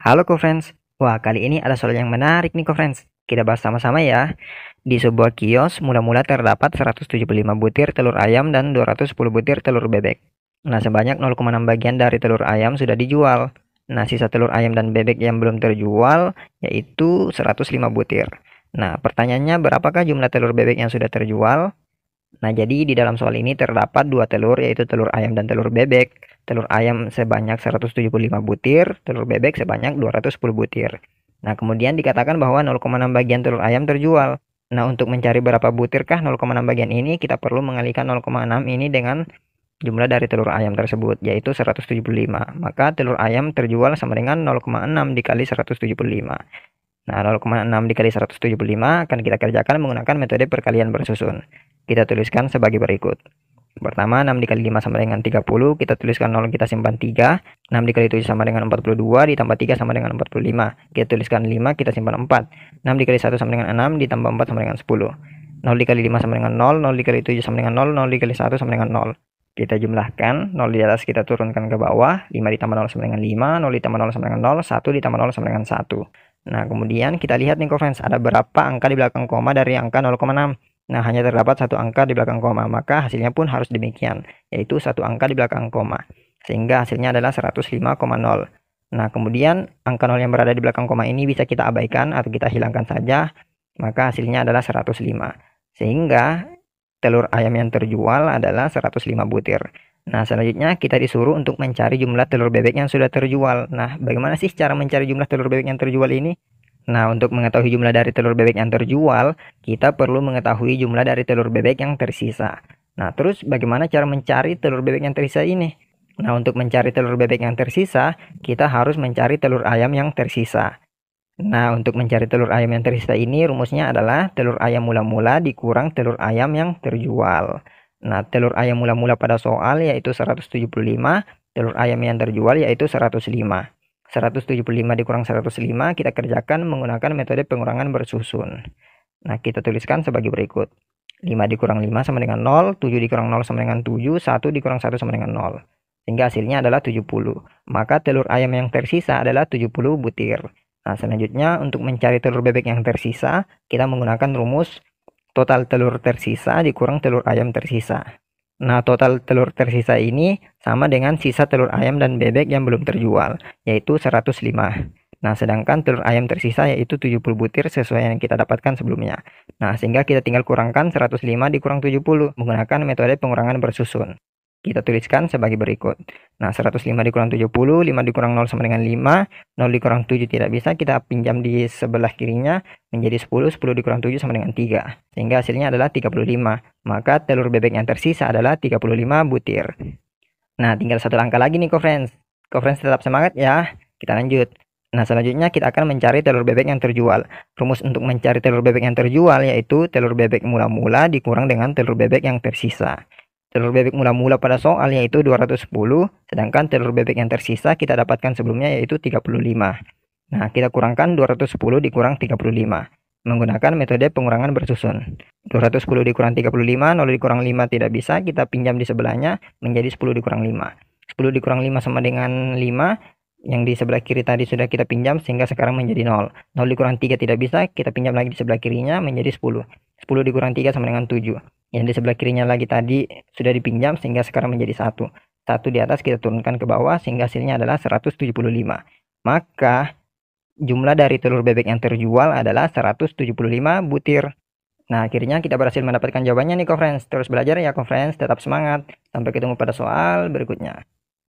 Halo co-friends, wah kali ini ada soal yang menarik nih co-friends. Kita bahas sama-sama ya. Di sebuah kios mula-mula terdapat 175 butir telur ayam dan 210 butir telur bebek. Nah sebanyak 0,6 bagian dari telur ayam sudah dijual. Nah sisa telur ayam dan bebek yang belum terjual yaitu 105 butir. Nah pertanyaannya berapakah jumlah telur bebek yang sudah terjual? Nah, jadi di dalam soal ini terdapat dua telur yaitu telur ayam dan telur bebek. Telur ayam sebanyak 175 butir, telur bebek sebanyak 210 butir. Nah, kemudian dikatakan bahwa 0,6 bagian telur ayam terjual. Nah, untuk mencari berapa butirkah 0,6 bagian ini, kita perlu mengalihkan 0,6 ini dengan jumlah dari telur ayam tersebut yaitu 175. Maka telur ayam terjual sama dengan 0,6 dikali 175. Nah, 0,6 dikali 175 akan kita kerjakan menggunakan metode perkalian bersusun. Kita tuliskan sebagai berikut. Pertama, 6 dikali 5 sama dengan 30, kita tuliskan 0 kita simpan 3. 6 dikali 7 sama dengan 42, ditambah 3 sama dengan 45. Kita tuliskan 5, kita simpan 4. 6 dikali 1 sama dengan 6, ditambah 4 sama dengan 10. 0 dikali 5 sama dengan 0, 0 dikali 7 sama dengan 0, 0 dikali 1 sama dengan 0. Kita jumlahkan, 0 di atas kita turunkan ke bawah, 5 ditambah 0 sama dengan 5, 0 ditambah 0 sama dengan 0, 1 ditambah 0 sama dengan 1. Nah, kemudian kita lihat nih kofens ada berapa angka di belakang koma dari angka 0,6. Nah, hanya terdapat satu angka di belakang koma, maka hasilnya pun harus demikian, yaitu satu angka di belakang koma. Sehingga hasilnya adalah 105,0. Nah, kemudian angka 0 yang berada di belakang koma ini bisa kita abaikan atau kita hilangkan saja, maka hasilnya adalah 105. Sehingga telur ayam yang terjual adalah 105 butir. Nah, selanjutnya kita disuruh untuk mencari jumlah telur bebek yang sudah terjual. Nah, bagaimana sih cara mencari jumlah telur bebek yang terjual ini? Nah, untuk mengetahui jumlah dari telur bebek yang terjual, kita perlu mengetahui jumlah dari telur bebek yang tersisa. Nah, terus bagaimana cara mencari telur bebek yang tersisa ini? Nah, untuk mencari telur bebek yang tersisa, kita harus mencari telur ayam yang tersisa. Nah, untuk mencari telur ayam yang tersisa ini rumusnya adalah telur ayam mula-mula dikurang telur ayam yang terjual. Nah, telur ayam mula-mula pada soal yaitu 175, telur ayam yang terjual yaitu 105. 175 dikurang 105 kita kerjakan menggunakan metode pengurangan bersusun. Nah, kita tuliskan sebagai berikut. 5 dikurang 5 sama dengan 0, 7 dikurang 0 sama dengan 7, 1 dikurang 1 sama dengan 0. Sehingga hasilnya adalah 70. Maka telur ayam yang tersisa adalah 70 butir. Nah, selanjutnya untuk mencari telur bebek yang tersisa, kita menggunakan rumus total telur tersisa dikurang telur ayam tersisa. Nah, total telur tersisa ini sama dengan sisa telur ayam dan bebek yang belum terjual, yaitu 105. Nah, sedangkan telur ayam tersisa yaitu 70 butir sesuai yang kita dapatkan sebelumnya. Nah, sehingga kita tinggal kurangkan 105 dikurang 70 menggunakan metode pengurangan bersusun kita tuliskan sebagai berikut. Nah, 105 dikurang 70, 5 dikurang 0 sama dengan 5, 0 dikurang 7 tidak bisa, kita pinjam di sebelah kirinya menjadi 10, 10 dikurang 7 sama dengan 3. Sehingga hasilnya adalah 35. Maka telur bebek yang tersisa adalah 35 butir. Nah, tinggal satu langkah lagi nih, co-friends. Co-friends tetap semangat ya. Kita lanjut. Nah, selanjutnya kita akan mencari telur bebek yang terjual. Rumus untuk mencari telur bebek yang terjual yaitu telur bebek mula-mula dikurang dengan telur bebek yang tersisa. Telur bebek mula-mula pada soal yaitu 210, sedangkan telur bebek yang tersisa kita dapatkan sebelumnya yaitu 35. Nah, kita kurangkan 210 dikurang 35 menggunakan metode pengurangan bersusun. 210 dikurang 35, 0 dikurang 5 tidak bisa, kita pinjam di sebelahnya menjadi 10 dikurang 5. 10 dikurang 5 sama dengan 5, yang di sebelah kiri tadi sudah kita pinjam sehingga sekarang menjadi 0. 0 dikurang 3 tidak bisa, kita pinjam lagi di sebelah kirinya menjadi 10. 10 dikurang 3 sama dengan 7 yang di sebelah kirinya lagi tadi sudah dipinjam sehingga sekarang menjadi satu satu di atas kita turunkan ke bawah sehingga hasilnya adalah 175 maka jumlah dari telur bebek yang terjual adalah 175 butir Nah, akhirnya kita berhasil mendapatkan jawabannya nih, conference Terus belajar ya, conference Tetap semangat. Sampai ketemu pada soal berikutnya.